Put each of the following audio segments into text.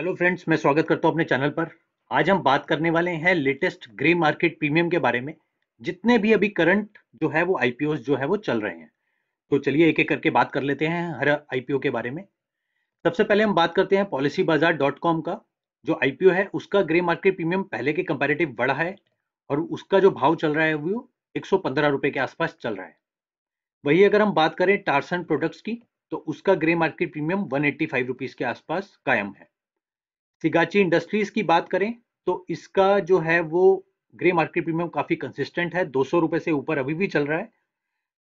Hello friends मैं स्वागत करता हूं अपने चैनल पर आज हम बात करने वाले हैं लेटेस्ट ग्रे मार्केट प्रीमियम के बारे में जितने भी अभी करंट जो है वो आईपीओ जो है वो चल रहे हैं तो चलिए एक एक करके बात कर लेते हैं हर आईपीओ के बारे में सबसे पहले हम बात करते हैं पॉलिसी बाजार डॉट कॉम का जो आईपीओ है उसका ग्रे मार्केट प्रीमियम पहले के कंपेरेटिव बढ़ा है और उसका जो भाव चल रहा है वो एक सौ के आसपास चल रहा है वही अगर हम बात करें टारसन प्रोडक्ट्स की तो उसका grey market premium one eighty के आसपास कायम है फिगाची इंडस्ट्रीज की बात करें तो इसका जो है वो ग्रे मार्केट प्रीमियम काफी कंसिस्टेंट है दो सौ से ऊपर अभी भी चल रहा है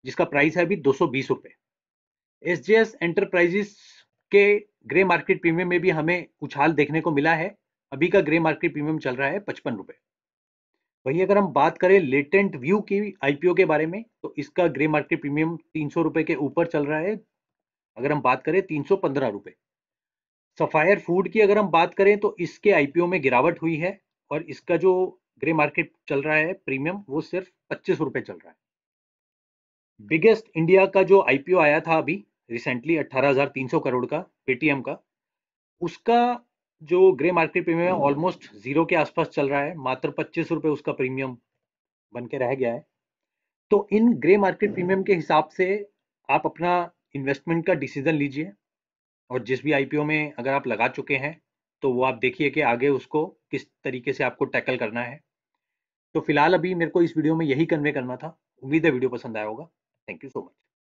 जिसका प्राइस है अभी दो सौ बीस रुपए एस जे एस एंटरप्राइजेस के ग्रे मार्केट प्रीमियम में भी हमें उछाल देखने को मिला है अभी का ग्रे मार्केट प्रीमियम चल रहा है पचपन रुपए वही अगर हम बात करें लेटेंट व्यू की आईपीओ के बारे में तो इसका ग्रे मार्केट प्रीमियम तीन सौ रुपए के ऊपर चल रहा है अगर हम बात करें तीन सौ पंद्रह रुपए सफायर फूड की अगर हम बात करें तो इसके आईपीओ में गिरावट हुई है और इसका जो ग्रे मार्केट चल रहा है प्रीमियम वो सिर्फ पच्चीस रुपए चल रहा है बिगेस्ट हम्म। इंडिया का जो आईपीओ आया था अभी रिसेंटली 18,300 करोड़ का पेटीएम का उसका जो ग्रे मार्केट प्रीमियम है ऑलमोस्ट जीरो के आसपास चल रहा है मात्र पच्चीस रुपए उसका प्रीमियम बन के रह गया है तो इन ग्रे मार्केट प्रीमियम के हिसाब से आप अपना इन्वेस्टमेंट का डिसीजन लीजिए और जिस भी आईपीओ में अगर आप लगा चुके हैं तो वो आप देखिए कि आगे उसको किस तरीके से आपको टैकल करना है तो फिलहाल अभी मेरे को इस वीडियो में यही कन्वे करना था उम्मीद है वीडियो पसंद आया होगा थैंक यू सो मच